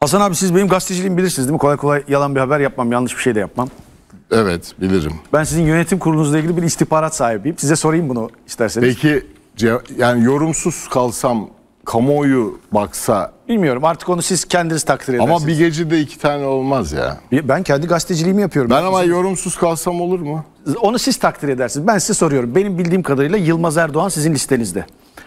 Hasan abi siz benim gazeteciliğimi bilirsiniz değil mi? Kolay kolay yalan bir haber yapmam, yanlış bir şey de yapmam. Evet, bilirim. Ben sizin yönetim kurulunuzla ilgili bir istihbarat sahibiyim. Size sorayım bunu isterseniz. Peki yani yorumsuz kalsam kamuoyu baksa... Bilmiyorum artık onu siz kendiniz takdir edersiniz. Ama bir gecede iki tane olmaz ya. Ben kendi gazeteciliğimi yapıyorum. Ben ama yorumsuz kalsam olur mu? Onu siz takdir edersiniz. Ben size soruyorum. Benim bildiğim kadarıyla Yılmaz Erdoğan sizin listenizde.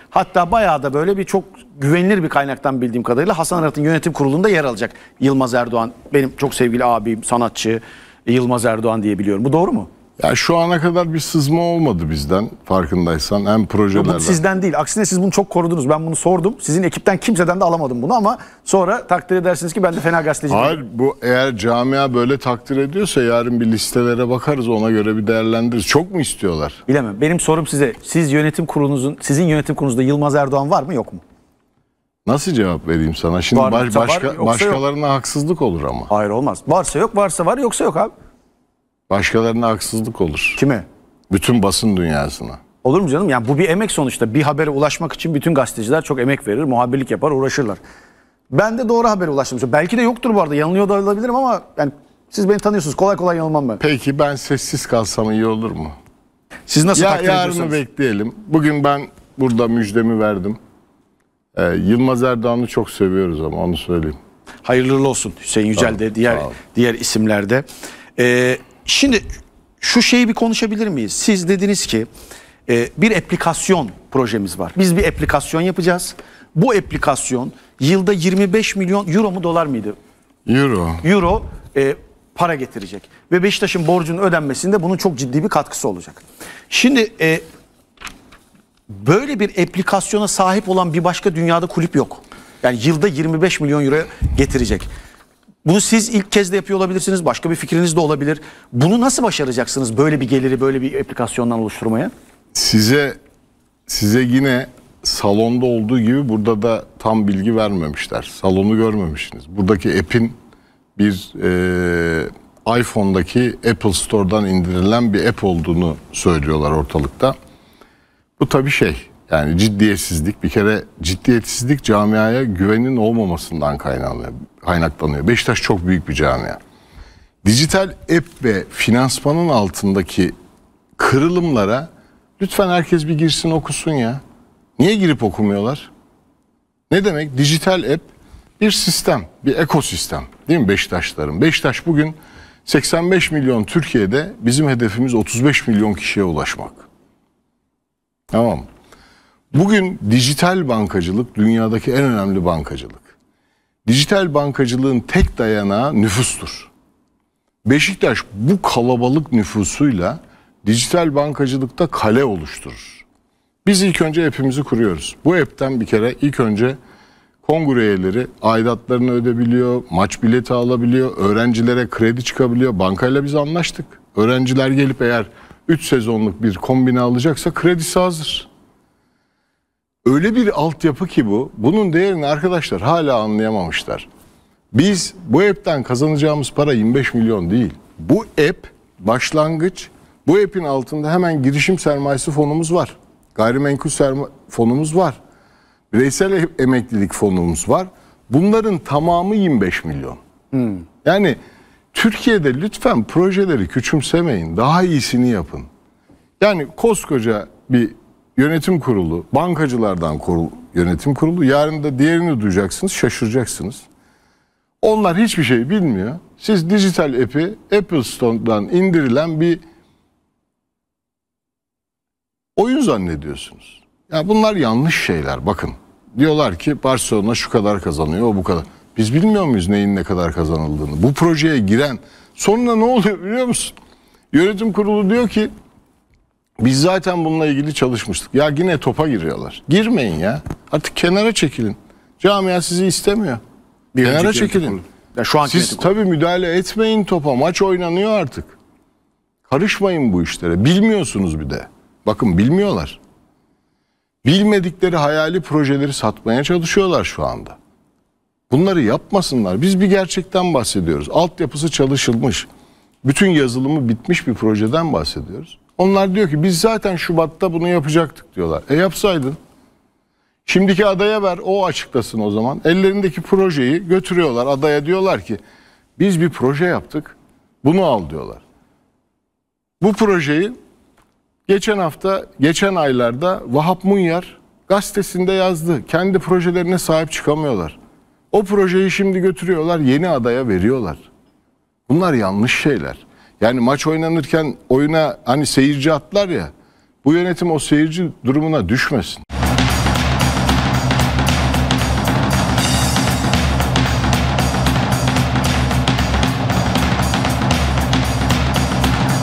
Hatta bayağı da böyle bir çok güvenilir bir kaynaktan bildiğim kadarıyla Hasan Arat'ın yönetim kurulunda yer alacak. Yılmaz Erdoğan benim çok sevgili abim, sanatçı Yılmaz Erdoğan diye biliyorum. Bu doğru mu? Ya şu ana kadar bir sızma olmadı bizden farkındaysan hem projelerden. Bu sizden değil. Aksine siz bunu çok korudunuz. Ben bunu sordum. Sizin ekipten kimseden de alamadım bunu ama sonra takdir edersiniz ki ben de fena gazeteci Hayır bu eğer camia böyle takdir ediyorsa yarın bir listelere bakarız ona göre bir değerlendiririz. Çok mu istiyorlar? Bilemem. Benim sorum size. Siz yönetim kurulunuzun sizin yönetim kurulunuzda Yılmaz Erdoğan var mı yok mu? Nasıl cevap vereyim sana? Şimdi baş, başka, var, yoksa başkalarına haksızlık olur ama. Hayır olmaz. Varsa yok, varsa var, yoksa yok abi. Başkalarına haksızlık olur. Kime? Bütün basın dünyasına. Olur mu canım? Yani bu bir emek sonuçta. Bir habere ulaşmak için bütün gazeteciler çok emek verir, muhabirlik yapar, uğraşırlar. Ben de doğru habere ulaştım. Belki de yoktur bu arada. Yanılıyor da olabilirim ama yani siz beni tanıyorsunuz. Kolay kolay yanılmam ben. Peki ben sessiz kalsam iyi olur mu? Siz nasıl ya, takdir ediyorsunuz? Yarını bekleyelim. Bugün ben burada müjdemi verdim. E, Yılmaz Erdoğan'ı çok seviyoruz ama onu söyleyeyim. Hayırlı olsun Hüseyin Yücel de diğer diğer isimlerde. E, şimdi şu şeyi bir konuşabilir miyiz? Siz dediniz ki e, bir aplikasyon projemiz var. Biz bir aplikasyon yapacağız. Bu aplikasyon yılda 25 milyon euro mu dolar mıydı? Euro. Euro e, para getirecek. Ve Beşiktaş'ın borcunun ödenmesinde bunun çok ciddi bir katkısı olacak. Şimdi e, böyle bir aplikasyona sahip olan bir başka dünyada kulüp yok. Yani yılda 25 milyon euro getirecek. Bunu siz ilk kez de yapıyor olabilirsiniz. Başka bir fikriniz de olabilir. Bunu nasıl başaracaksınız böyle bir geliri böyle bir aplikasyondan oluşturmaya? Size size yine salonda olduğu gibi burada da tam bilgi vermemişler. Salonu görmemişsiniz. Buradaki app'in bir e, iPhone'daki Apple Store'dan indirilen bir app olduğunu söylüyorlar ortalıkta. Bu tabii şey yani ciddiyetsizlik bir kere ciddiyetsizlik camiaya güvenin olmamasından kaynaklanıyor. kaynaklanıyor. Beşiktaş çok büyük bir camia. Dijital app ve finansmanın altındaki kırılımlara lütfen herkes bir girsin okusun ya. Niye girip okumuyorlar? Ne demek? Dijital app bir sistem, bir ekosistem değil mi Beşiktaşların? Beşiktaş bugün 85 milyon Türkiye'de bizim hedefimiz 35 milyon kişiye ulaşmak. Tamam. Bugün dijital bankacılık dünyadaki en önemli bankacılık. Dijital bankacılığın tek dayanağı nüfustur. Beşiktaş bu kalabalık nüfusuyla dijital bankacılıkta kale oluşturur. Biz ilk önce app'imizi kuruyoruz. Bu app'ten bir kere ilk önce kongre üyeleri aidatlarını ödebiliyor, maç bileti alabiliyor, öğrencilere kredi çıkabiliyor. Bankayla biz anlaştık. Öğrenciler gelip eğer 3 sezonluk bir kombine alacaksa kredisi hazır. Öyle bir altyapı ki bu. Bunun değerini arkadaşlar hala anlayamamışlar. Biz bu app'ten kazanacağımız para 25 milyon değil. Bu app başlangıç. Bu app'in altında hemen girişim sermayesi fonumuz var. Gayrimenkul serma fonumuz var. Bireysel emeklilik fonumuz var. Bunların tamamı 25 milyon. Hmm. Yani Türkiye'de lütfen projeleri küçümsemeyin. Daha iyisini yapın. Yani koskoca bir yönetim kurulu, bankacılardan kurul, yönetim kurulu. Yarın da diğerini duyacaksınız, şaşıracaksınız. Onlar hiçbir şey bilmiyor. Siz dijital app'i Apple Store'dan indirilen bir oyun zannediyorsunuz. Ya bunlar yanlış şeyler bakın. Diyorlar ki Barcelona şu kadar kazanıyor, o bu kadar. Biz bilmiyor muyuz neyin ne kadar kazanıldığını? Bu projeye giren sonunda ne oluyor biliyor musun? Yönetim kurulu diyor ki biz zaten bununla ilgili çalışmıştık. Ya yine topa giriyorlar. Girmeyin ya. Artık kenara çekilin. Camia sizi istemiyor. Bir kenara çekilin. Ya şu an Siz tabii müdahale etmeyin topa. Maç oynanıyor artık. Karışmayın bu işlere. Bilmiyorsunuz bir de. Bakın bilmiyorlar. Bilmedikleri hayali projeleri satmaya çalışıyorlar şu anda. Bunları yapmasınlar. Biz bir gerçekten bahsediyoruz. Altyapısı çalışılmış, bütün yazılımı bitmiş bir projeden bahsediyoruz. Onlar diyor ki biz zaten Şubat'ta bunu yapacaktık diyorlar. E yapsaydın. Şimdiki adaya ver o açıklasın o zaman. Ellerindeki projeyi götürüyorlar adaya diyorlar ki biz bir proje yaptık bunu al diyorlar. Bu projeyi geçen hafta geçen aylarda Vahap Munyar gazetesinde yazdı. Kendi projelerine sahip çıkamıyorlar. O projeyi şimdi götürüyorlar yeni adaya veriyorlar. Bunlar yanlış şeyler. Yani maç oynanırken oyuna hani seyirci atlar ya. Bu yönetim o seyirci durumuna düşmesin.